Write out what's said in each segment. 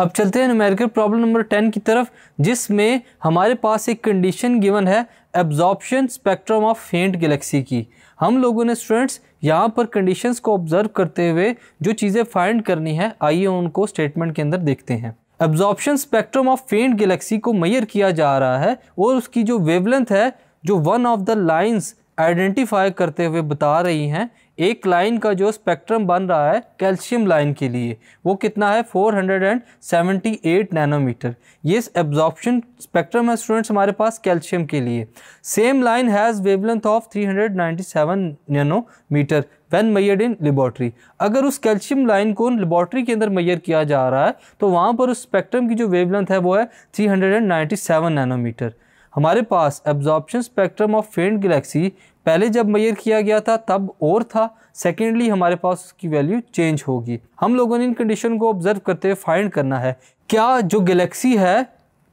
अब चलते हैं न्यूमेरिकल प्रॉब्लम नंबर टेन की तरफ जिसमें हमारे पास एक कंडीशन गिवन है absorption spectrum of faint galaxy की हम लोगों ने स्टूडेंट्स यहाँ पर कंडीशंस को ऑब्जर्व करते हुए जो चीज़ें फाइंड करनी है आइए उनको स्टेटमेंट के अंदर देखते हैं absorption spectrum of faint galaxy को मैयर किया जा रहा है और उसकी जो वेवलेंथ है जो one of the lines identify करते हुए बता रही हैं एक लाइन का जो स्पेक्ट्रम बन रहा है कैल्शियम लाइन के लिए वो कितना है 478 नैनोमीटर ये एब्जॉर्प्शन स्पेक्ट्रम है स्टूडेंट्स हमारे पास कैल्शियम के लिए same line has wavelength of 397 nanometer when measured in laboratory अगर उस कैल्शियम लाइन को लेबॉर्ट्री के अंदर मैयर किया जा रहा है तो वहाँ पर उस स्पेक्ट्रम की जो वेवलेंथ है वो है थ्री नैनोमीटर हमारे पास absorption spectrum of faint galaxy पहले जब मैयर किया गया था तब और था सेकेंडली हमारे पास उसकी वैल्यू चेंज होगी हम लोगों ने इन कंडीशन को ऑब्जर्व करते हुए फाइंड करना है क्या जो गलेक्सी है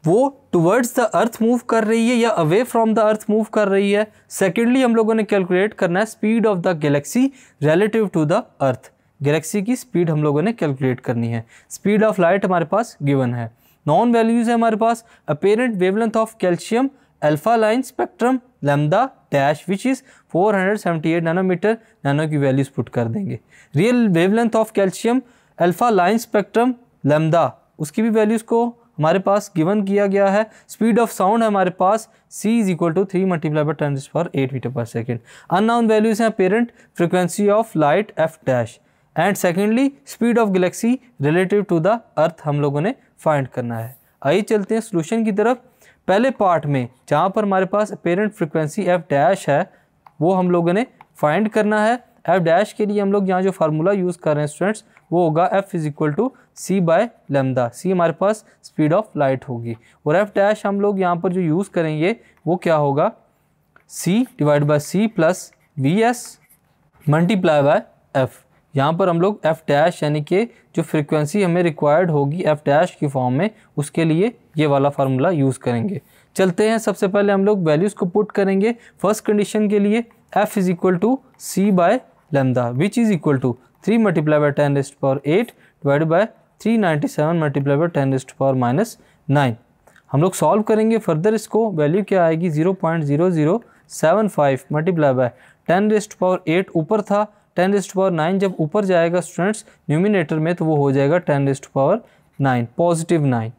वो टुवर्ड्स द अर्थ मूव कर रही है या away from the earth move कर रही है सेकेंडली हम लोगों ने कैलकुलेट करना है speed of the galaxy relative to the earth galaxy की स्पीड हम लोगों ने कैलकुलेट करनी है स्पीड ऑफ लाइट हमारे पास गिवन है नॉन वैल्यूज़ है हमारे पास apparent wavelength of calcium alpha line spectrum lambda dash which is 478 nanometer nano की वैल्यूज़ पुट कर देंगे real wavelength of calcium alpha line spectrum lambda उसकी भी वैल्यूज़ को हमारे पास गिवन किया गया है स्पीड ऑफ साउंड हमारे पास c is equal to three multiply by ten पर eight meter per second unknown values हैं parent frequency of light F dash and secondly speed of galaxy relative to the earth हम लोगों ने find करना है आइए चलते हैं सोल्यूशन की तरफ पहले पार्ट में जहाँ पर हमारे पास पेरेंट फ्रिक्वेंसी एफ डैश है वो हम लोगों ने फाइंड करना है एफ डैश के लिए हम लोग यहाँ जो फार्मूला यूज़ कर रहे हैं स्टूडेंट्स वो होगा F is equal to C by lambda C हमारे पास स्पीड ऑफ लाइट होगी और एफ डैश हम लोग यहाँ पर जो यूज़ करेंगे वो क्या होगा C divide by C plus V S multiply by F यहाँ पर हम लोग एफ़ डैश यानी कि जो फ्रिक्वेंसी हमें रिक्वायर्ड होगी एफ़ डैश की फॉर्म में उसके लिए ये वाला फार्मूला यूज़ करेंगे चलते हैं सबसे पहले हम लोग वैल्यूज़ को पुट करेंगे फर्स्ट कंडीशन के लिए F is equal to C by lambda which is equal to three multiply by ten raised power eight divide by three ninety seven multiply by ten raised power minus nine हम लोग solve करेंगे further इसको value क्या आएगी zero point zero zero seven five multiply by ten raised power eight ऊपर था ten raised power nine जब ऊपर जाएगा स्टूडेंट्स न्यूमिनेटर में तो वो हो जाएगा ten raised power nine positive nine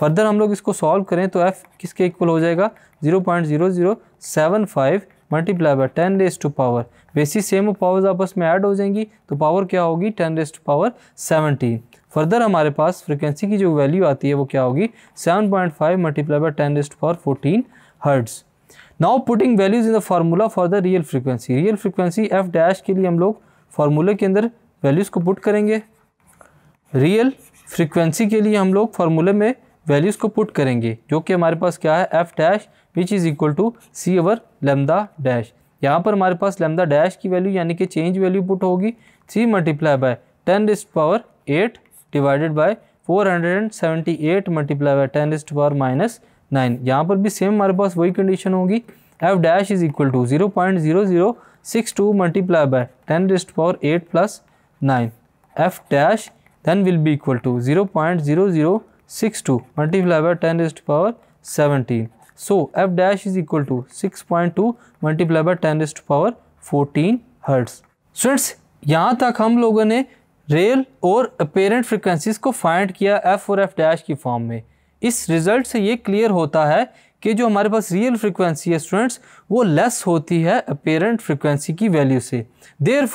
further हम लोग इसको सॉल्व करें तो एफ़ किसके इक्वल हो जाएगा zero point zero zero seven five multiply by ten raised to power basic same powers आपस में ऐड हो जाएंगी तो पावर क्या होगी ten raised to power seventeen further हमारे पास फ्रिक्वेंसी की जो वैल्यू आती है वो क्या होगी seven point five multiply by ten raised to power fourteen hertz now putting values in the formula for the real frequency real frequency F dash के लिए हम लोग फार्मूले के अंदर वैल्यूज़ को पुट करेंगे रियल फ्रिक्वेंसी के लिए हम लोग फार्मूले में वैल्यूज़ को पुट करेंगे जो कि हमारे पास क्या है F dash which is equal to C over lambda dash यहाँ पर हमारे पास लेमदा डैश की वैल्यू यानी कि चेंज वैल्यू पुट होगी C multiply by ten is power eight divided by four hundred and seventy eight multiply by ten is power minus nine यहाँ पर भी सेम हमारे पास वही कंडीशन होगी F dash is equal to zero point zero zero six two multiply by ten raised power eight plus nine F dash zero point zero zero six two multiply by ten raised power seventeen so F dash is equal to six point two multiply by ten raised power fourteen hertz students यहाँ तक हम लोगों ने real और apparent frequencies को find किया F और F dash की फॉर्म में इस रिज़ल्ट से ये क्लियर होता है कि जो हमारे पास रियल फ्रिक्वेंसी है स्टूडेंट्स वो लेस होती है अपेरेंट फ्रिक्वेंसी की वैल्यू से देयर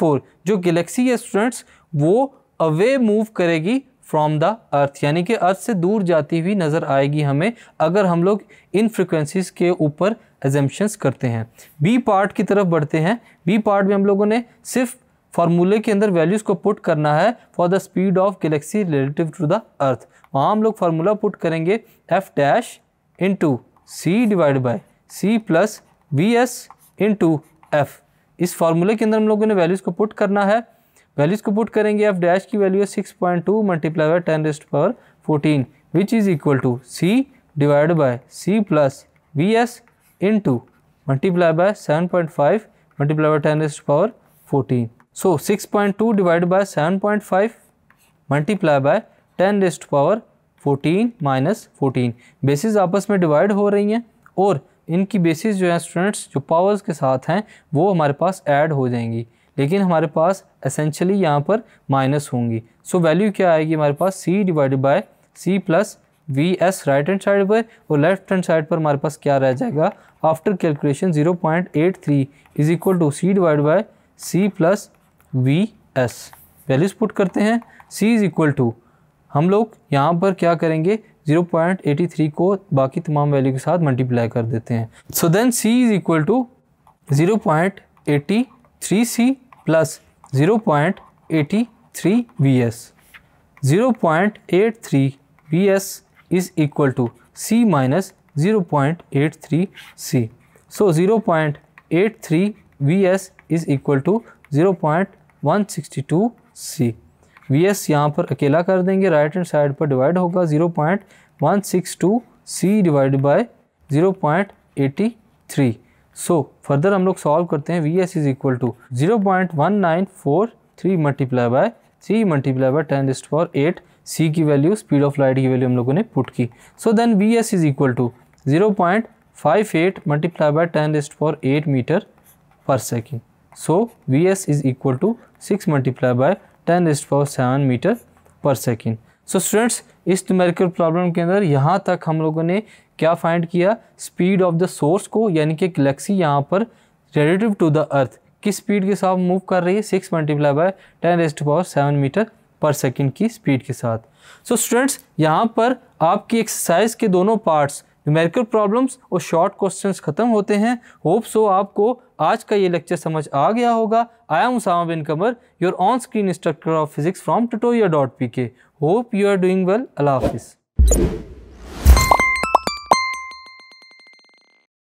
जो गलेक्सी है स्टूडेंट्स वो अवे मूव करेगी फ्रॉम द अर्थ यानी कि अर्थ से दूर जाती हुई नज़र आएगी हमें अगर हम लोग इन फ्रिक्वेंसीज़ के ऊपर एजम्पन्स करते हैं बी पार्ट की तरफ बढ़ते हैं बी पार्ट में हम लोगों ने सिर्फ फार्मूले के अंदर वैल्यूज़ को पुट करना है for the speed of galaxy relative to the earth वहाँ हम लोग फार्मूला पुट करेंगे F dash into C divide by C plus V S into F इस फार्मूले के अंदर हम लोगों ने वैल्यूज़ को पुट करना है वैल्यूज़ को पुट करेंगे एफ डैश की वैल्यू है six point two multiply by ten raised power fourteen which is equal to C divide by C plus V S into multiply by seven point five multiply by ten raised power fourteen divide 6.2 seven point five multiply by ten raised power 14 minus fourteen basis आपस में divide हो रही हैं और इनकी basis जो है students जो पावर्स के साथ हैं वो हमारे पास ऐड हो जाएंगी लेकिन हमारे पास असेंशली यहाँ पर माइनस होंगी सो so, वैल्यू क्या आएगी हमारे पास C divide by C plus V S right hand side पर और लेफ्ट हैंड साइड पर हमारे पास क्या रह जाएगा after calculation zero point eight three is equal to C divide by C plus V S values put करते हैं सी इज़ इक्वल टू हम लोग यहाँ पर क्या करेंगे 0.83 को बाकी तमाम वैल्यू के साथ मल्टीप्लाई कर देते हैं so then C is equal to 0.83 C plus 0.83 V S three V S is equal to C minus 0.83 C so 0.83 V S is equal to 0.83 one C V S यहाँ पर अकेला कर देंगे राइट हैंड साइड पर divide होगा zero point one six two C divide by zero point eighty three so further हम लोग solve करते हैं V S is equal to zero point one nine four three multiply by three multiply by ten raised power eight C की value speed of light की value हम लोगों ने put की so then V S is equal to zero point five eight multiply by ten raised power eight meter per second So Vs is equal to 6 multiplied by 10 raised power 7 meter per second so students इस numerical problem के अंदर यहाँ तक हम लोगों ने क्या find किया स्पीड ऑफ द सोर्स को यानी कि गलेक्सी यहाँ पर रिलेटिव टू द अर्थ किस स्पीड के साथ मूव कर रही है six multiply by ten raised power seven meter per second की स्पीड के साथ सो स्टूडेंट्स यहाँ पर आपकी एक्सरसाइज के दोनों पार्ट्स न्यूमेरिकल प्रॉब्लम्स और शॉर्ट क्वेश्चंस ख़त्म होते हैं होप सो आपको आज का ये लेक्चर समझ आ गया होगा I am Usama bin Qamar your on screen instructor of physics from टटोया dot P K hope you are doing well अल्लाह हाफिज़